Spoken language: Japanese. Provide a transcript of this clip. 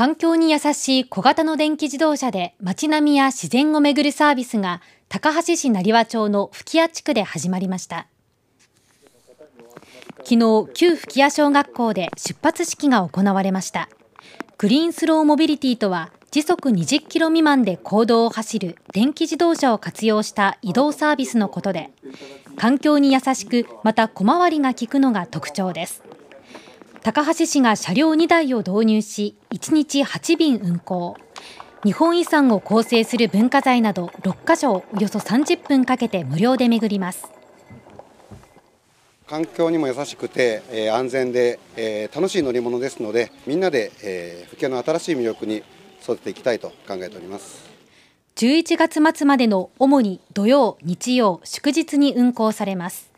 環境に優しい小型の電気自動車で街並みや自然をめぐるサービスが高橋市成和町の吹屋地区で始まりました昨日旧吹屋小学校で出発式が行われましたグリーンスローモビリティとは時速20キロ未満で公道を走る電気自動車を活用した移動サービスのことで環境に優しくまた小回りが利くのが特徴です高橋市が車両2台を導入し、1日8便運行。日本遺産を構成する文化財など6カ所をおよそ30分かけて無料で巡ります。環境にも優しくて、えー、安全で、えー、楽しい乗り物ですので、みんなで、えー、府の新しい魅力に育てていきたいと考えております。11月末までの主に土曜、日曜、祝日に運行されます。